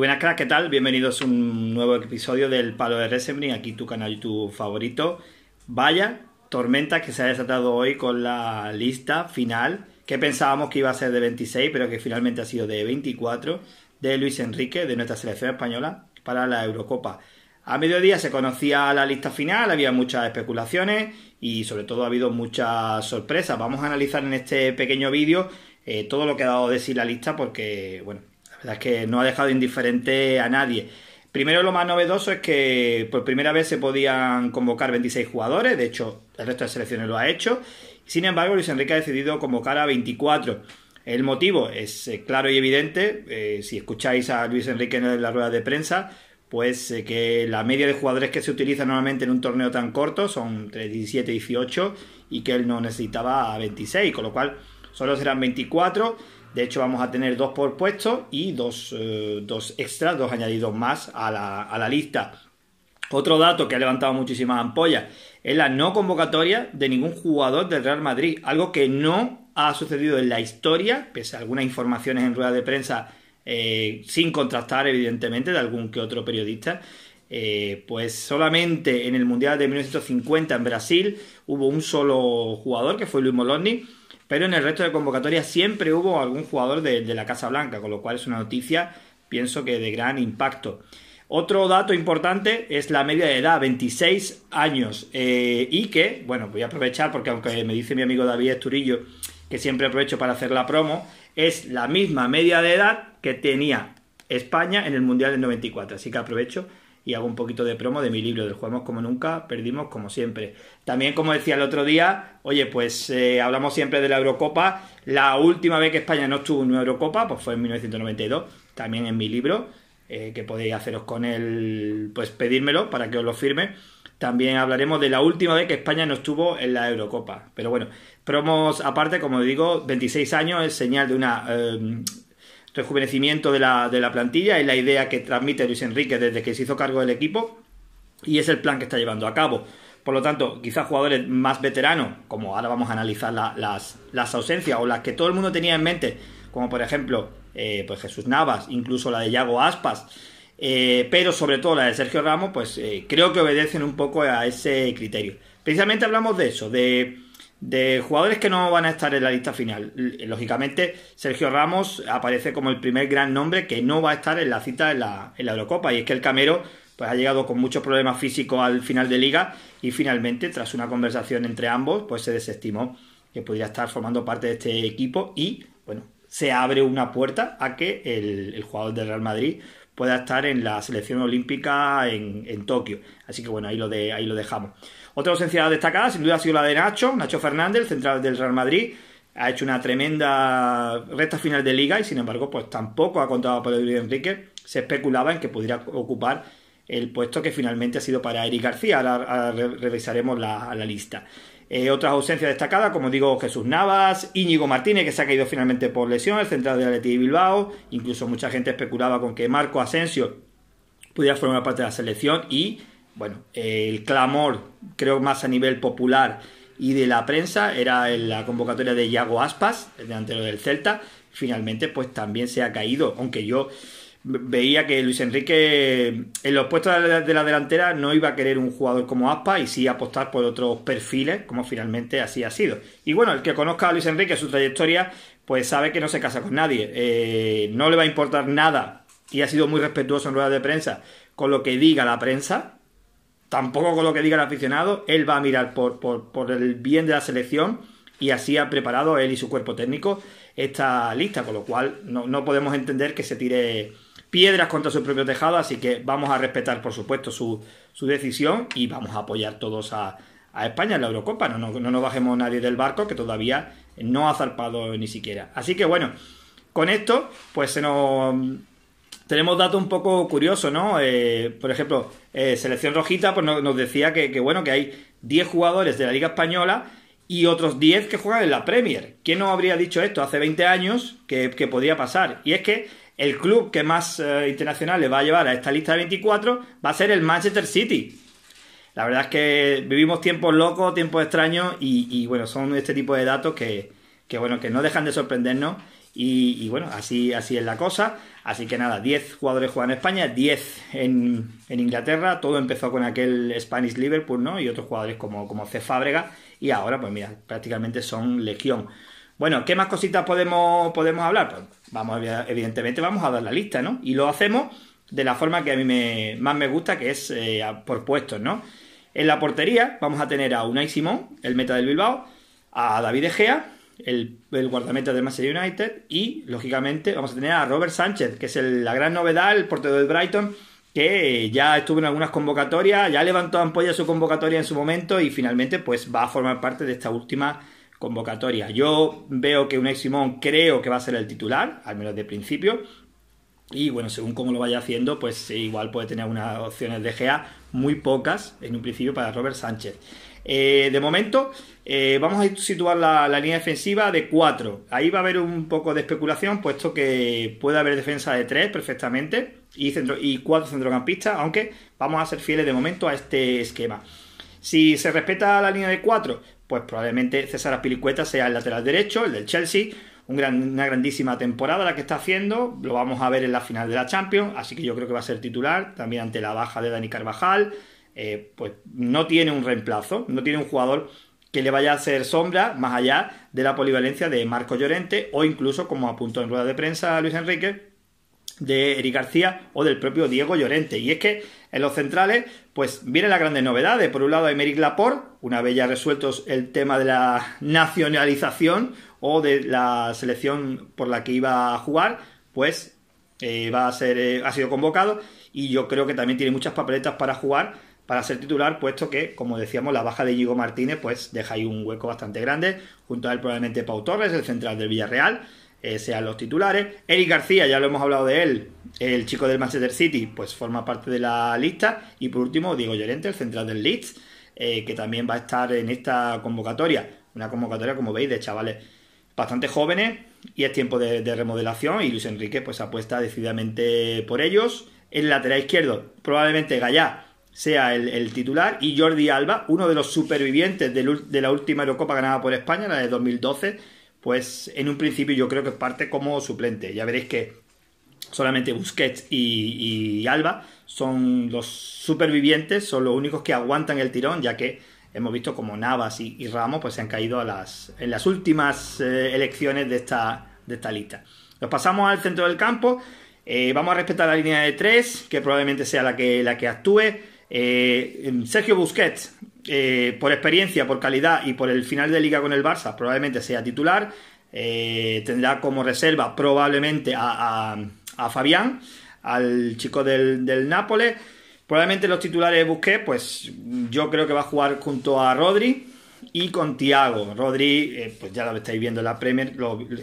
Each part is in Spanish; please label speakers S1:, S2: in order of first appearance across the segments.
S1: buenas, crack, ¿qué tal? Bienvenidos a un nuevo episodio del Palo de Resembling, aquí tu canal YouTube favorito. Vaya tormenta que se ha desatado hoy con la lista final, que pensábamos que iba a ser de 26, pero que finalmente ha sido de 24, de Luis Enrique, de nuestra selección española, para la Eurocopa. A mediodía se conocía la lista final, había muchas especulaciones y sobre todo ha habido muchas sorpresas. Vamos a analizar en este pequeño vídeo eh, todo lo que ha dado de sí la lista porque, bueno, verdad es que no ha dejado indiferente a nadie. Primero lo más novedoso es que por primera vez se podían convocar 26 jugadores, de hecho el resto de selecciones lo ha hecho, sin embargo Luis Enrique ha decidido convocar a 24. El motivo es eh, claro y evidente, eh, si escucháis a Luis Enrique en la rueda de prensa, pues eh, que la media de jugadores que se utiliza normalmente en un torneo tan corto son entre 17 y 18 y que él no necesitaba a 26, con lo cual solo serán 24 de hecho, vamos a tener dos por puesto y dos, extra, eh, dos extras, dos añadidos más a la, lista. Otro dato que ha levantado muchísimas ampollas es la no convocatoria de ningún jugador del Real Madrid, algo que no ha sucedido en la historia, pese a algunas informaciones en rueda de prensa eh, sin contrastar, evidentemente, de algún que otro periodista. Eh, pues solamente en el Mundial de 1950 en Brasil hubo un solo jugador, que fue Luis Moloni, pero en el resto de convocatorias siempre hubo algún jugador de, la Casa Blanca, con lo cual es una noticia, pienso que de gran impacto. Otro dato importante es la media de edad, 26 años. Eh, y que, bueno, voy a aprovechar porque aunque me dice mi amigo David Esturillo, que siempre aprovecho para hacer la promo, es la misma media de edad que tenía España en el Mundial del 94. Así que aprovecho y hago un poquito de promo de mi libro, de Juegos como nunca, perdimos como siempre. También, como decía el otro día, oye, pues eh, hablamos siempre de la Eurocopa. La última vez que España no estuvo en una Eurocopa, pues fue en 1992, también en mi libro, eh, que podéis haceros con él, pues pedírmelo para que os lo firme. También hablaremos de la última vez que España no estuvo en la Eurocopa. Pero bueno, promos aparte, como digo, 26 años es señal de una eh, rejuvenecimiento de la, plantilla, es la idea que transmite Luis Enrique desde que se hizo cargo del equipo y es el plan que está llevando a cabo. Por lo tanto, quizás jugadores más veteranos, como ahora vamos a analizar las, ausencias o las que todo el mundo tenía en mente, como por ejemplo eh, pues Jesús Navas, incluso la de Yago Aspas, eh, pero sobre todo la de Sergio Ramos, pues eh, creo que obedecen un poco a ese criterio. Precisamente hablamos de eso, de de jugadores que no van a estar en la lista final. Lógicamente, Sergio Ramos aparece como el primer gran nombre que no va a estar en la cita en la, Eurocopa. Y es que el Camero pues, ha llegado con muchos problemas físicos al final de liga y finalmente, tras una conversación entre ambos, pues se desestimó que pudiera estar formando parte de este equipo y, bueno, se abre una puerta a que el, el jugador del Real Madrid pueda estar en la selección olímpica en, en Tokio. Así que bueno, ahí lo, de, ahí lo dejamos. Otra ausencia destacada, sin duda, ha sido la de Nacho, Nacho Fernández, central del Real Madrid. Ha hecho una tremenda recta final de liga y sin embargo, pues tampoco ha contado para Luis Enrique. Se especulaba en que pudiera ocupar el puesto que finalmente ha sido para Eric García. Ahora, revisaremos la lista. Eh, otras ausencias destacadas, como digo, Jesús Navas, Íñigo Martínez, que se ha caído finalmente por lesión, el central de y Bilbao. Incluso mucha gente especulaba con que Marco Asensio pudiera formar parte de la selección. Y, bueno, el clamor, creo más a nivel popular y de la prensa, era la convocatoria de Iago Aspas, el delantero del Celta. Finalmente, pues también se ha caído, aunque yo veía que Luis Enrique en los puestos de la delantera no iba a querer un jugador como Aspa y sí apostar por otros perfiles, como finalmente así ha sido. Y bueno, el que conozca a Luis Enrique, su trayectoria, pues sabe que no se casa con nadie, eh, no le va a importar nada y ha sido muy respetuoso en ruedas de prensa con lo que diga la prensa, tampoco con lo que diga el aficionado, él va a mirar por, el bien de la selección y así ha preparado él y su cuerpo técnico esta lista, con lo cual no podemos entender que se tire piedras contra su propio tejado, así que vamos a respetar, por supuesto, su, su decisión y vamos a apoyar todos a, España en la Eurocopa. No, no, nos bajemos nadie del barco que todavía no ha zarpado ni siquiera. Así que bueno, con esto, pues se Tenemos datos un poco curiosos, ¿no? Eh, por ejemplo, eh, Selección Rojita pues nos, decía que, bueno, que hay 10 jugadores de la Liga Española y otros 10 que juegan en la Premier. ¿Quién no habría dicho esto hace 20 años que, podía pasar? Y es que el club que más eh, internacional le va a llevar a esta lista de 24 va a ser el Manchester City. La verdad es que vivimos tiempos locos, tiempos extraños y, bueno, son este tipo de datos que, bueno, que no dejan de sorprendernos y, bueno, así, así es la cosa. Así que nada, 10 jugadores juegan en España, 10 en, Inglaterra. Todo empezó con aquel Spanish Liverpool, ¿no? Y otros jugadores como, como C. Fábrega. Y ahora, pues mira, prácticamente son legión. Bueno, ¿qué más cositas podemos, podemos hablar? Pues vamos, evidentemente vamos a dar la lista, ¿no? Y lo hacemos de la forma que a mí me, más me gusta, que es eh, por puestos, ¿no? En la portería vamos a tener a Unai Simón, el meta del Bilbao, a David Egea, el, el guardameta del Manchester United, y lógicamente vamos a tener a Robert Sánchez, que es la gran novedad, el portero del Brighton, que eh, ya estuvo en algunas convocatorias, ya levantó ampolla su convocatoria en su momento y finalmente pues va a formar parte de esta última convocatoria. Yo veo que un ex Simón creo que va a ser el titular, al menos de principio. Y bueno, según cómo lo vaya haciendo, pues igual puede tener unas opciones de GA muy pocas en un principio para Robert Sánchez. Eh, de momento, eh, vamos a situar la, línea defensiva de 4. Ahí va a haber un poco de especulación, puesto que puede haber defensa de 3 perfectamente y, centro, y 4 centrocampistas, aunque vamos a ser fieles de momento a este esquema. Si se respeta la línea de 4, pues probablemente César Pilicueta sea el lateral derecho, el del Chelsea. gran, una grandísima temporada la que está haciendo, lo vamos a ver en la final de la Champions, así que yo creo que va a ser titular, también ante la baja de Dani Carvajal, eh, pues no tiene un reemplazo, no tiene un jugador que le vaya a hacer sombra más allá de la polivalencia de Marco Llorente o incluso, como apuntó en rueda de prensa Luis Enrique, de Eric García o del propio Diego Llorente. Y es que en los centrales, pues vienen las grandes novedades. Por un lado, Emeric Laporte, una vez ya resueltos el tema de la nacionalización o de la selección por la que iba a jugar, pues eh, va a ser, eh, ha sido convocado y yo creo que también tiene muchas papeletas para jugar, para ser titular, puesto que, como decíamos, la baja de ligo Martínez pues deja ahí un hueco bastante grande, junto a él probablemente Pau Torres, el central del Villarreal, sean los titulares. Eric García, ya lo hemos hablado de él, el chico del Manchester City, pues forma parte de la lista. Y por último, Diego Llorente, el central del Leeds, eh, que también va a estar en esta convocatoria. Una convocatoria, como veis, de chavales bastante jóvenes y es tiempo de, remodelación. Y Luis Enrique, pues apuesta decididamente por ellos. El lateral izquierdo, probablemente Gallá sea el, titular y Jordi Alba, uno de los supervivientes de la última Eurocopa ganada por España, la de 2012 pues en un principio yo creo que parte como suplente. Ya veréis que solamente Busquets y, Alba son los supervivientes, son los únicos que aguantan el tirón, ya que hemos visto como Navas y, Ramos pues se han caído las, en las últimas eh, elecciones de esta, de lista. Nos pasamos al centro del campo. Eh, vamos a respetar la línea de tres, que probablemente sea la que, la que actúe. Eh, Sergio Busquets eh, por experiencia, por calidad y por el final de liga con el Barça, probablemente sea titular. Eh, tendrá como reserva probablemente a, Fabián, al chico del, Nápoles. Probablemente los titulares Busqué, pues yo creo que va a jugar junto a Rodri y con Tiago. Rodri, eh, pues ya lo estáis viendo en la Premier,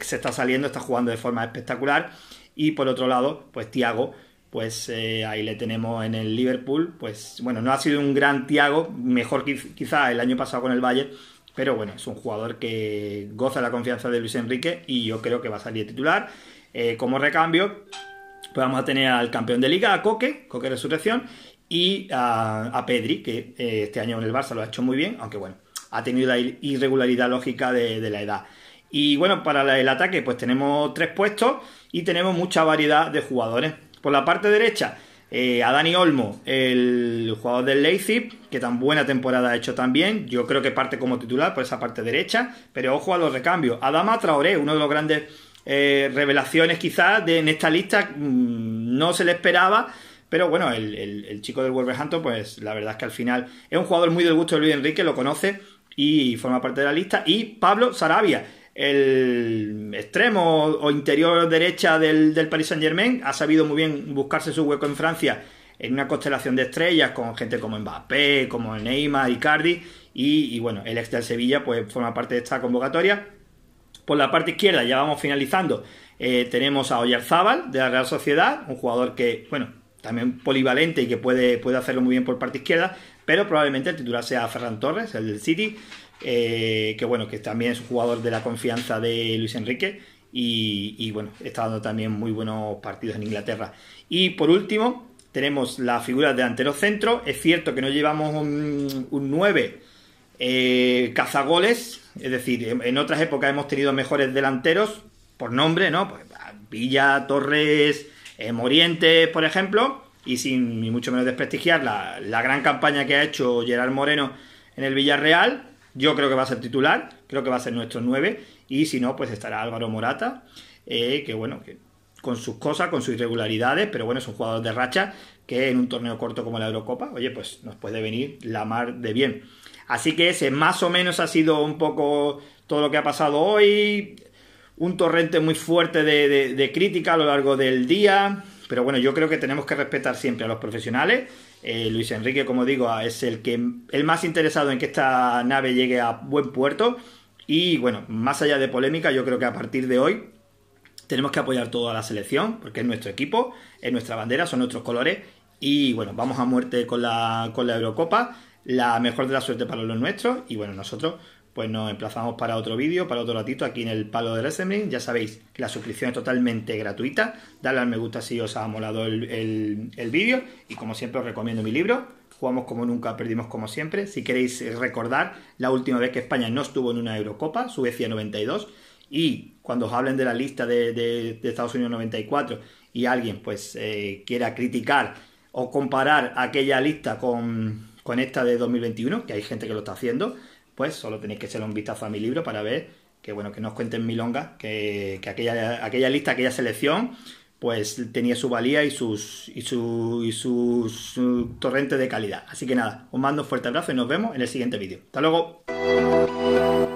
S1: se está saliendo, está jugando de forma espectacular. Y por otro lado, pues Tiago, pues eh, ahí le tenemos en el Liverpool, pues bueno, no ha sido un gran Tiago, mejor quizá el año pasado con el Valle, pero bueno, es un jugador que goza la confianza de Luis Enrique y yo creo que va a salir titular. Eh, como recambio, pues vamos a tener al campeón de liga, a Coque, Coque Resurrección, y a, Pedri, que eh, este año en el Barça lo ha hecho muy bien, aunque bueno, ha tenido la irregularidad lógica de la edad. Y bueno, para el ataque pues tenemos tres puestos y tenemos mucha variedad de jugadores. Por la parte derecha, eh, a Dani Olmo, el jugador del Leipzig, que tan buena temporada ha hecho también. Yo creo que parte como titular por esa parte derecha, pero ojo a los recambios. Adama Traoré, uno de los grandes eh, revelaciones quizás de, en esta lista, mm, no se le esperaba. Pero bueno, el, el, chico del Wolverhampton, pues la verdad es que al final es un jugador muy del gusto de Luis Enrique, lo conoce y forma parte de la lista. Y Pablo Sarabia, el extremo o interior derecha del, del Paris Saint Germain, ha sabido muy bien buscarse su hueco en Francia en una constelación de estrellas con gente como Mbappé, como Neymar, Icardi y, bueno, el ex del Sevilla pues forma parte de esta convocatoria. Por la parte izquierda, ya vamos finalizando, eh, tenemos a Oyarzábal de la Real Sociedad, un jugador que, bueno, también polivalente y que puede, puede hacerlo muy bien por parte izquierda, pero probablemente el titular sea Ferran Torres, el del City, eh, que bueno, que también es un jugador de la confianza de Luis Enrique y, bueno, está dando también muy buenos partidos en Inglaterra. Y por último, tenemos la figura delantero centro, es cierto que no llevamos un, 9 eh, cazagoles, es decir, en otras épocas hemos tenido mejores delanteros por nombre, ¿no? Pues, Villa, Torres, en Morientes, por ejemplo, y sin ni mucho menos desprestigiar la, gran campaña que ha hecho Gerard Moreno en el Villarreal, yo creo que va a ser titular, creo que va a ser nuestro 9, y si no, pues estará Álvaro Morata, eh, que bueno, que con sus cosas, con sus irregularidades, pero bueno, es un jugador de racha que en un torneo corto como la Eurocopa, oye, pues nos puede venir la mar de bien. Así que ese más o menos ha sido un poco todo lo que ha pasado hoy un torrente muy fuerte de, crítica a lo largo del día. Pero bueno, yo creo que tenemos que respetar siempre a los profesionales. Eh, Luis Enrique, como digo, es el, que, el más interesado en que esta nave llegue a buen puerto. Y bueno, más allá de polémica, yo creo que a partir de hoy tenemos que apoyar toda la selección, porque es nuestro equipo, es nuestra bandera, son nuestros colores. Y bueno, vamos a muerte con la, con la Eurocopa. La mejor de la suerte para los nuestros. Y bueno, nosotros pues nos emplazamos para otro vídeo, para otro ratito aquí en el Palo de Resembling, Ya sabéis que la suscripción es totalmente gratuita. Dadle al me gusta si os ha molado el, vídeo. Y como siempre os recomiendo mi libro, jugamos como nunca, perdimos como siempre. Si queréis recordar, la última vez que España no estuvo en una Eurocopa, Suecia 92, y cuando os hablen de la lista de, Estados Unidos 94 y alguien pues eh, quiera criticar o comparar aquella lista con, con esta de 2021, que hay gente que lo está haciendo, pues solo tenéis que echarle un vistazo a mi libro para ver que, bueno, que no os cuenten milongas, que, que aquella, aquella lista, aquella selección, pues tenía su valía y sus, y su, y su torrente de calidad. Así que nada, os mando un fuerte abrazo y nos vemos en el siguiente vídeo. Hasta luego.